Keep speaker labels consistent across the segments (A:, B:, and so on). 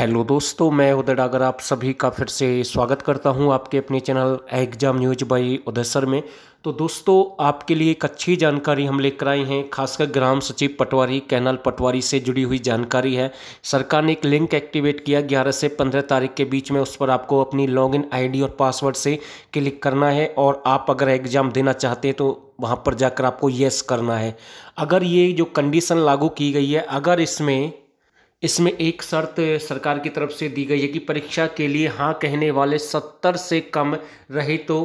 A: hello दोस्तों मैं उदय डागर आप सभी का फिर से स्वागत करता हूं आपके अपने channel exam news by Uday sir में तो दोस्तों आपके लिए एक अच्छी जानकारी हम लेकर आए हैं खासकर ग्राम सचिव पटवारी कैनाल पटवारी से जुड़ी हुई जानकारी है सरकार ने एक लिंक एक्टिवेट किया 11 से 15 तारीख के बीच में उस पर आपको अपनी लॉगिन आईडी और पासवर्ड से क्लिक करना है और आप अगर एग्ज़ाम देना चाहते हैं तो वहाँ पर जाकर आपको येस करना है अगर ये जो कंडीशन लागू की गई है अगर इसमें इसमें एक शर्त सरकार की तरफ से दी गई है कि परीक्षा के लिए हाँ कहने वाले सत्तर से कम रहे तो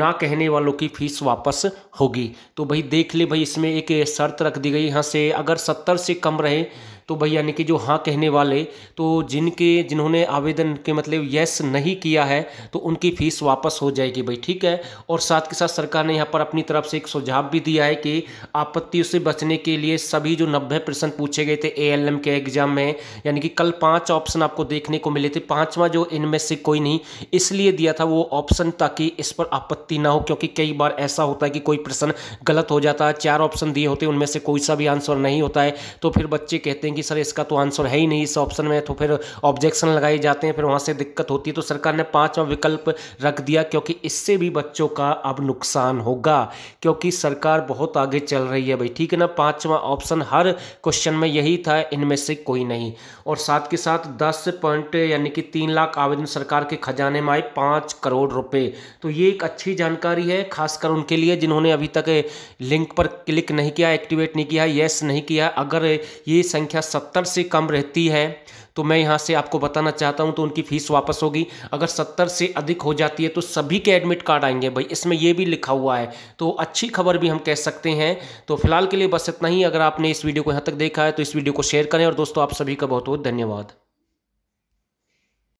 A: ना कहने वालों की फीस वापस होगी तो भाई देख ले भाई इसमें एक शर्त रख दी गई यहाँ से अगर सत्तर से कम रहे तो भाई यानी कि जो हाँ कहने वाले तो जिनके जिन्होंने आवेदन के मतलब यस नहीं किया है तो उनकी फ़ीस वापस हो जाएगी भाई ठीक है और साथ के साथ सरकार ने यहाँ पर अपनी तरफ से एक सुझाव भी दिया है कि आपत्तियों से बचने के लिए सभी जो नब्बे परसेंट पूछे गए थे ए के एग्जाम में यानी कि कल पाँच ऑप्शन आपको देखने को मिले थे पाँचवा जो इनमें से कोई नहीं इसलिए दिया था वो ऑप्शन ताकि इस पर आपत्ति ना हो क्योंकि कई बार ऐसा होता है कि कोई प्रश्न गलत हो जाता है चार ऑप्शन दिए होते हैं उनमें से कोई सा भी आंसर नहीं होता है तो फिर बच्चे कहते हैं हैं कि सर इसका तो आंसर है ही नहीं इस ऑप्शन में तो फिर ऑब्जेक्शन लगाए जाते हैं फिर वहाँ से दिक्कत होती है तो सरकार ने पाँचवा विकल्प रख दिया क्योंकि इससे भी बच्चों का अब नुकसान होगा क्योंकि सरकार बहुत आगे चल रही है भाई ठीक है ना पाँचवा ऑप्शन हर क्वेश्चन में यही था इनमें से कोई नहीं और साथ के साथ दस पॉइंट यानी कि तीन लाख आवेदन सरकार के खजाने में आए पाँच करोड़ रुपये तो ये एक अच्छी जानकारी है खासकर उनके लिए जिन्होंने अभी तक लिंक पर क्लिक नहीं किया एक्टिवेट नहीं किया यस नहीं किया अगर ये संख्या सत्तर से कम रहती है तो मैं यहाँ से आपको बताना चाहता हूँ तो उनकी फ़ीस वापस होगी अगर सत्तर से अधिक हो जाती है तो सभी के एडमिट कार्ड आएंगे भाई इसमें ये भी लिखा हुआ है तो अच्छी खबर भी हम कह सकते हैं तो फिलहाल के लिए बस इतना ही अगर आपने इस वीडियो को यहाँ तक देखा है तो इस वीडियो को शेयर करें और दोस्तों आप सभी का बहुत बहुत धन्यवाद